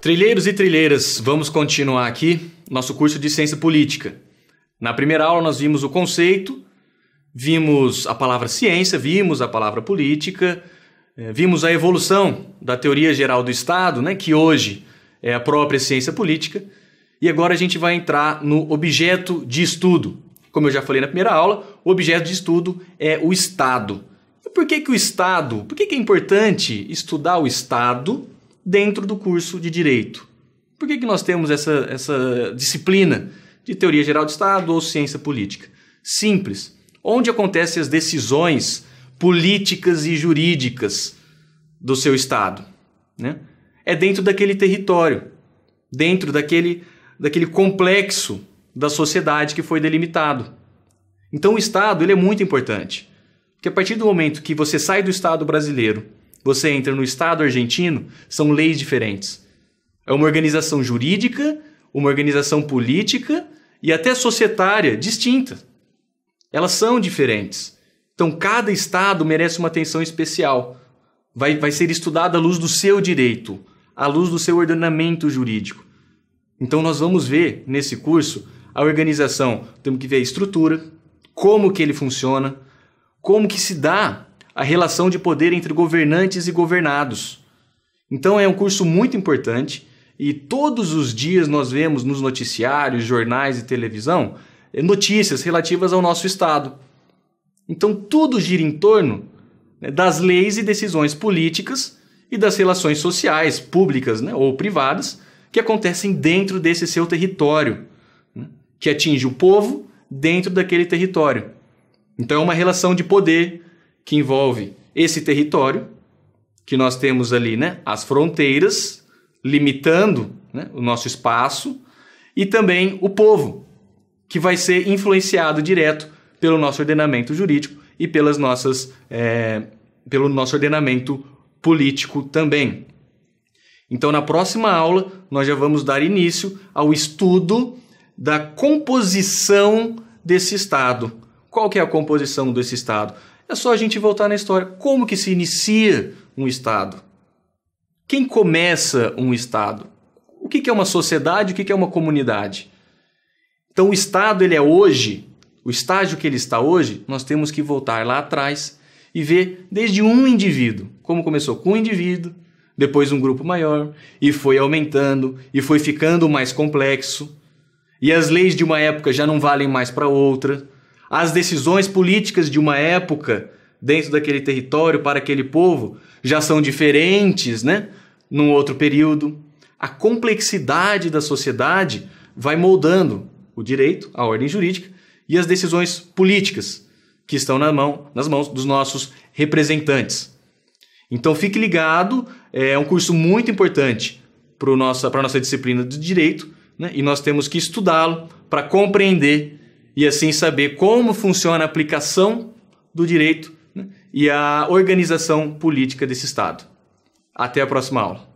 Trilheiros e trilheiras, vamos continuar aqui nosso curso de ciência política. Na primeira aula nós vimos o conceito, vimos a palavra ciência, vimos a palavra política, eh, vimos a evolução da teoria geral do Estado, né, que hoje é a própria ciência política, e agora a gente vai entrar no objeto de estudo. Como eu já falei na primeira aula, o objeto de estudo é o Estado. E por que, que o Estado, por que, que é importante estudar o Estado dentro do curso de Direito. Por que, que nós temos essa, essa disciplina de Teoria Geral do Estado ou Ciência Política? Simples. Onde acontecem as decisões políticas e jurídicas do seu Estado? Né? É dentro daquele território, dentro daquele, daquele complexo da sociedade que foi delimitado. Então o Estado ele é muito importante. Porque a partir do momento que você sai do Estado brasileiro você entra no Estado argentino, são leis diferentes. É uma organização jurídica, uma organização política e até societária distinta. Elas são diferentes. Então, cada Estado merece uma atenção especial. Vai, vai ser estudado à luz do seu direito, à luz do seu ordenamento jurídico. Então, nós vamos ver nesse curso a organização, temos que ver a estrutura, como que ele funciona, como que se dá a relação de poder entre governantes e governados. Então é um curso muito importante e todos os dias nós vemos nos noticiários, jornais e televisão eh, notícias relativas ao nosso Estado. Então tudo gira em torno né, das leis e decisões políticas e das relações sociais, públicas né, ou privadas, que acontecem dentro desse seu território, né, que atinge o povo dentro daquele território. Então é uma relação de poder, que envolve esse território que nós temos ali, né? As fronteiras limitando né? o nosso espaço e também o povo que vai ser influenciado direto pelo nosso ordenamento jurídico e pelas nossas é, pelo nosso ordenamento político também. Então, na próxima aula, nós já vamos dar início ao estudo da composição desse Estado. Qual que é a composição desse Estado? É só a gente voltar na história. Como que se inicia um Estado? Quem começa um Estado? O que é uma sociedade? O que é uma comunidade? Então, o Estado, ele é hoje, o estágio que ele está hoje, nós temos que voltar lá atrás e ver desde um indivíduo, como começou com um indivíduo, depois um grupo maior, e foi aumentando, e foi ficando mais complexo, e as leis de uma época já não valem mais para outra as decisões políticas de uma época dentro daquele território para aquele povo já são diferentes, né? Num outro período. A complexidade da sociedade vai moldando o direito, a ordem jurídica e as decisões políticas que estão na mão, nas mãos dos nossos representantes. Então fique ligado, é um curso muito importante para a nossa, nossa disciplina de direito né? e nós temos que estudá-lo para compreender e assim saber como funciona a aplicação do direito né, e a organização política desse Estado. Até a próxima aula.